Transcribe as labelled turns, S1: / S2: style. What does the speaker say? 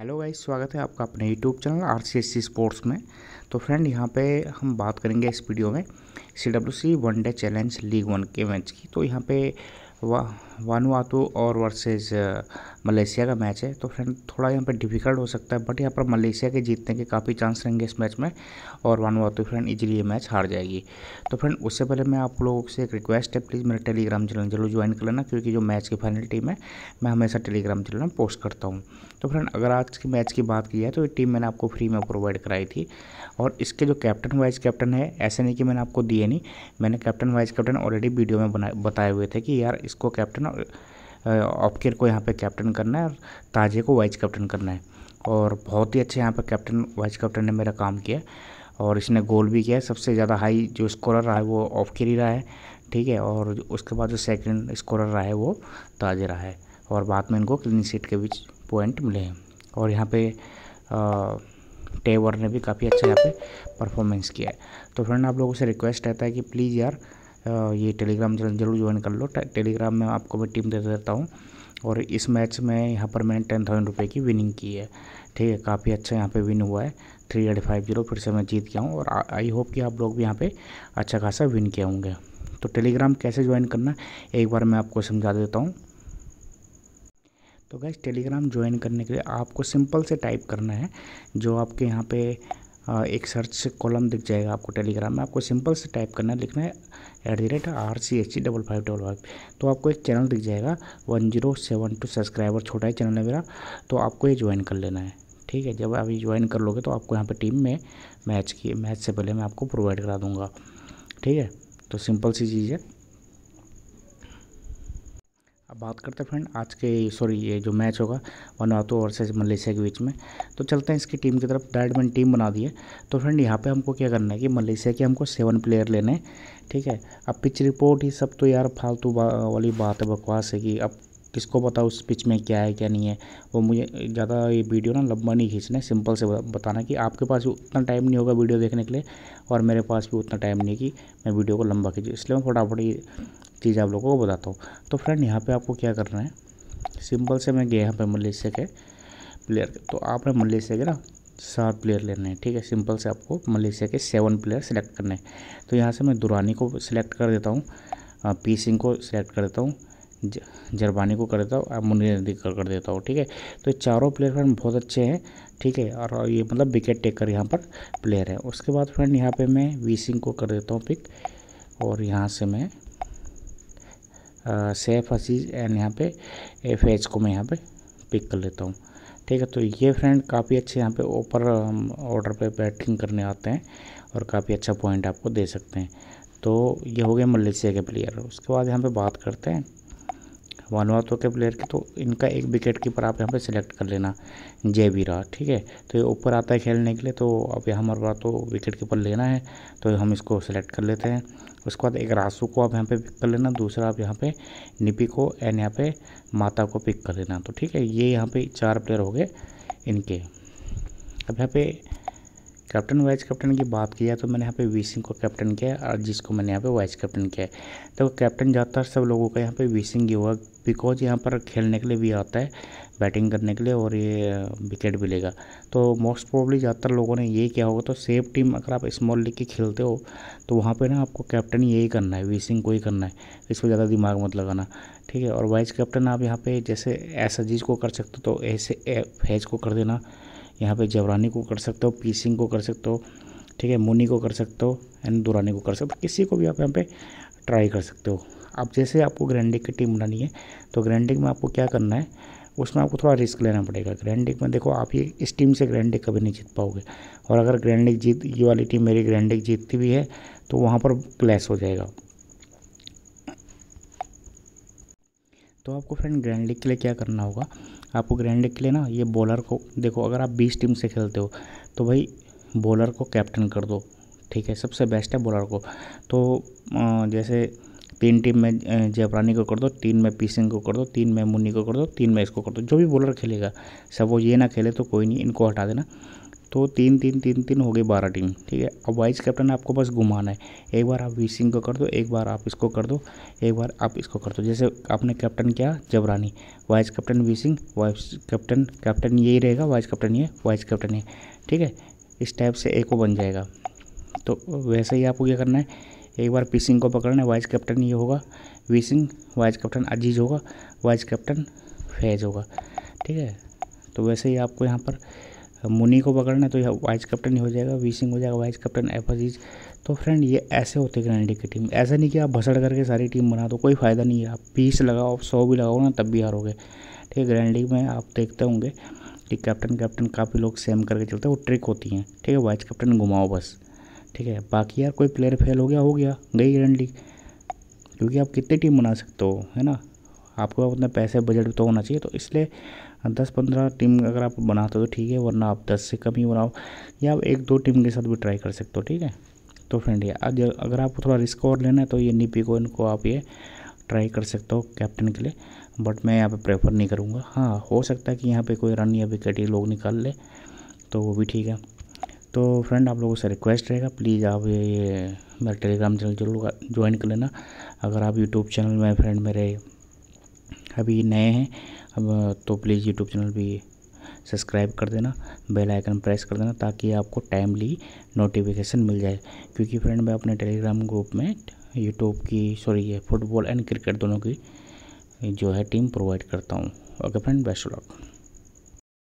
S1: hello guys स्वागत है आपका अपने YouTube channel R C S C sports में तो फ्रेंड यहाँ पे हम बात करेंगे इस वीडियो में C W C one day challenge league one के मैच की तो यहाँ पे वा, वातू और वर्सेस मलेशिया का मैच है तो फ्रेंड थोड़ा यहाँ पे डिफिकल्ट हो सकता है बट यहाँ पर मलेशिया के जीतने के काफ़ी चांस रहेंगे इस मैच में और वानुआतु फ्रेंड इजीली ये मैच हार जाएगी तो फ्रेंड उससे पहले मैं आप लोगों से एक रिक्वेस्ट है प्लीज़ मेरा टेलीग्राम चैनल जरूर ज्वाइन कर लेना क्योंकि जो मैच की फाइनल टीम है मैं हमेशा टेलीग्राम चैनल में पोस्ट करता हूँ तो फ्रेंड अगर आज की मैच की बात की जाए तो ये टीम मैंने आपको फ्री में प्रोवाइड कराई थी और इसके जो कैप्टन वाइस कैप्टन है ऐसे नहीं कि मैंने आपको दिए नहीं मैंने captain vice captain already video में बना बताए हुए थे कि यार इसको कैप्टन ऑपकेर को यहाँ पर कैप्टन करना है और ताजे को वाइस कैप्टन करना है और बहुत ही अच्छे यहाँ पर कैप्टन वाइस कैप्टन ने मेरा काम किया और इसने गोल भी किया सबसे ज़्यादा हाई जो स्कोरर रहा है वो ऑफकेर ही रहा है ठीक है और उसके बाद जो सेकंड स्कोरर रहा है वो ताजे रहा है और बाद में इनको क्लीन सीट के बीच पॉइंट मिले हैं और यहाँ पे टेवर ने भी काफ़ी अच्छा यहाँ पे परफॉर्मेंस किया है तो फ्रेंड आप लोगों से रिक्वेस्ट रहता है कि प्लीज़ यार ये टेलीग्राम जरूर ज्वाइन कर लो टेलीग्राम में आपको मैं टीम दे देता हूँ और इस मैच में यहाँ पर मैंने टेन थाउजेंड रुपये की विनिंग की है ठीक है काफ़ी अच्छा यहाँ पे विन हुआ है थ्री एट फाइव जीरो फिर से मैं जीत गया हूँ और आई होप कि आप लोग भी यहाँ पे अच्छा खासा विन किया होंगे तो टेलीग्राम कैसे ज्वाइन करना एक बार मैं आपको समझा देता हूँ तो गैस टेलीग्राम ज्वाइन करने के लिए आपको सिंपल से टाइप करना है जो आपके यहाँ पे एक सर्च कॉलम दिख जाएगा आपको टेलीग्राम में आपको सिंपल से टाइप करना है लिखना है at the rate R C H C double five double five तो आपको एक चैनल दिख जाएगा one zero seven two subscriber छोटा है चैनल है मेरा तो आपको ये ज्वाइन कर लेना है ठीक है जब आप ये ज्वाइन कर लोगे तो आपको यहाँ पे टीम में मैच की मैच से पहले मैं आपको प्रोवाइड करा दूँगा ठीक है तो सिंपल सी चीज़ है अब बात करते हैं फ्रेंड आज के सॉरी ये जो मैच होगा वनवातो और से मलेशिया के बीच में तो चलते हैं इसकी टीम की तरफ डायरेक्ट मैंने टीम बना दी है तो फ्रेंड यहाँ पे हमको क्या करना है कि मलेशिया के हमको सेवन प्लेयर लेने हैं ठीक है अब पिच रिपोर्ट ही सब तो यार फालतू बा, वाली बात है बकवास है कि अब किसको पता उस पिच में क्या है क्या नहीं है वो मुझे ज़्यादा ये वीडियो ना लंबा नहीं खींचना है सिंपल से बताना कि आपके पास भी उतना टाइम नहीं होगा वीडियो देखने के लिए और मेरे पास भी उतना टाइम नहीं कि मैं वीडियो को लंबा खींचूँ इसलिए मैं फटाफट ही चीज़ आप लोगों को बताता हूँ तो फ्रेंड यहाँ पे आपको क्या करना है सिंपल से मैं गया यहाँ पे मलेशिया के प्लेयर तो आपने मलेशिया के ना सात प्लेयर लेने हैं ठीक है सिंपल से आपको मलेशिया के सेवन प्लेयर सेलेक्ट करने हैं तो यहाँ से मैं दुरानी को सिलेक्ट कर देता हूँ पी सिंह को सिलेक्ट कर देता हूँ जरबानी को कर देता हूँ मुनीर नदी कर देता हूँ ठीक है तो चारों प्लेयर फ्रेंड बहुत अच्छे हैं ठीक है और ये मतलब विकेट टेकर यहाँ पर प्लेयर है उसके बाद फ्रेंड यहाँ पे मैं वी सिंह को कर देता हूँ पिक और यहाँ से मैं सेफ असीज एंड यहाँ पे एफ एच को मैं यहाँ पे पिक कर लेता हूँ ठीक है तो ये फ्रेंड काफ़ी अच्छे यहाँ पे ऊपर ऑर्डर um, पे बैटिंग करने आते हैं और काफ़ी अच्छा पॉइंट आपको दे सकते हैं तो ये हो गया मलेशिया के प्लेयर उसके बाद यहाँ पे बात करते हैं वानुआतु के प्लेयर की तो इनका एक विकेट कीपर आप यहाँ पे सिलेक्ट कर लेना जे बीरा ठीक है तो ये ऊपर आता है खेलने के लिए तो अब यहाँ हमारे तो विकेट कीपर लेना है तो हम इसको सिलेक्ट कर लेते हैं उसके बाद एक रासू को आप यहाँ पे पिक कर लेना दूसरा आप यहाँ पे निपी को एंड यहाँ पे माता को पिक कर लेना तो ठीक है ये यहाँ पे चार प्लेयर हो गए इनके अब यहाँ पे कैप्टन वाइस कैप्टन की बात किया तो मैंने यहाँ पे वी सिंह को कैप्टन किया और जिसको मैंने यहाँ पे वाइस कैप्टन किया है तो कैप्टन ज़्यादातर सब लोगों का यहाँ पे वी सिंह ही हुआ बिकॉज यहाँ पर खेलने के लिए भी आता है बैटिंग करने के लिए और ये विकेट भी लेगा तो मोस्ट प्रॉब्ली ज़्यादातर लोगों ने ये किया होगा तो सेफ टीम अगर आप स्मॉल लीग के खेलते हो तो वहाँ पर ना आपको कैप्टन यही करना है वी सिंह को ही करना है इस पर ज़्यादा दिमाग मत लगाना ठीक है और वाइस कैप्टन आप यहाँ पर जैसे एस चीज़ को कर सकते हो तो ऐसे फैज को कर देना यहाँ पे जवरानी को कर सकते हो पीसिंग को कर सकते हो ठीक है मुनी को कर सकते हो एंड दुरानी को कर सकते हो तो किसी को भी आप यहाँ पे ट्राई कर सकते हो आप जैसे आपको ग्रैंडिक की टीम बनानी है तो ग्रैंडिक में आपको क्या करना है उसमें आपको थोड़ा रिस्क लेना पड़ेगा ग्रैंडिक में देखो आप ये इस टीम से ग्रैंडिक कभी नहीं जीत पाओगे और अगर ग्रैंडिक जीत ये वाली टीम मेरी ग्रैंडिक जीतती भी है तो वहाँ पर क्लैश हो जाएगा तो आपको फ्रेंड ग्रैंडिक के लिए क्या करना होगा आपको ग्रैंड लीग के लिए ना ये बॉलर को देखो अगर आप बीस टीम से खेलते हो तो भाई बॉलर को कैप्टन कर दो ठीक है सबसे बेस्ट है बॉलर को तो जैसे तीन टीम में जयपरानी को कर दो तीन में पी सिंह को कर दो तीन में मुन्नी को कर दो तीन में इसको कर दो जो भी बॉलर खेलेगा सब वो ये ना खेले तो कोई नहीं इनको हटा देना तो तीन तीन तीन तीन हो गई बारह टीम ठीक है अब वाइस कैप्टन आपको बस घुमाना है एक बार आप वी सिंह को कर दो एक बार आप इसको कर दो एक बार आप इसको कर दो जैसे आपने कैप्टन किया जबरानी vice captain V Singh vice captain captain यही रहेगा वाइस कैप्टन ये वाइस कैप्टन ये ठीक है इस टाइप से एक बन जाएगा तो वैसे ही आपको क्या करना है एक बार पी सिंह को पकड़ना है वाइस कैप्टन ये होगा V Singh vice captain Aziz होगा वाइस कैप्टन फैज होगा ठीक है तो वैसे ही आपको यहाँ पर मुनी को पकड़ना तो यह वाइस कैप्टन ही हो जाएगा वी सिंह हो जाएगा वाइस कैप्टन एफ अजीज तो फ्रेंड ये ऐसे होते इंडिया की टीम ऐसा नहीं कि आप भसड़ करके सारी टीम बना दो कोई फ़ायदा नहीं है आप पीस लगाओ सौ भी लगाओ ना तब भी हारोगे ठीक है ग्रैंड लीग में आप देखते होंगे कि कैप्टन कैप्टन काफ़ी लोग सेम करके चलते हैं वो ट्रिक होती हैं ठीक है वाइस कैप्टन घुमाओ बस ठीक है बाकी यार कोई प्लेयर फेल हो गया हो गया गई ग्रैंड लीग क्योंकि आप कितनी टीम बना सकते हो है ना आपको उतना पैसे बजट तो होना चाहिए तो इसलिए दस पंद्रह टीम अगर आप बनाते हो तो ठीक है वरना आप दस से कम ही बनाओ या आप एक दो टीम के साथ भी ट्राई कर सकते हो ठीक है तो फ्रेंड ये अगर आपको थोड़ा रिस्क और लेना है तो ये निपी को इनको आप ये ट्राई कर सकते हो कैप्टन के लिए बट मैं यहाँ पे प्रेफर नहीं करूँगा हाँ हो सकता है कि यहाँ पे कोई रन या विकेट ये लोग निकाल ले तो वो भी ठीक है तो फ्रेंड आप लोगों से रिक्वेस्ट रहेगा प्लीज़ आप ये मेरा टेलीग्राम चैनल जरूर ज्वाइन कर लेना अगर आप यूट्यूब चैनल में फ्रेंड मेरे अभी नए हैं अब तो प्लीज़ यूट्यूब चैनल भी सब्सक्राइब कर देना बेल आइकन प्रेस कर देना ताकि आपको टाइमली नोटिफिकेशन मिल जाए क्योंकि फ्रेंड मैं अपने टेलीग्राम ग्रुप में यूट्यूब की सॉरी ये फुटबॉल एंड क्रिकेट दोनों की जो है टीम प्रोवाइड करता हूँ ओके फ्रेंड बेस्ट लॉक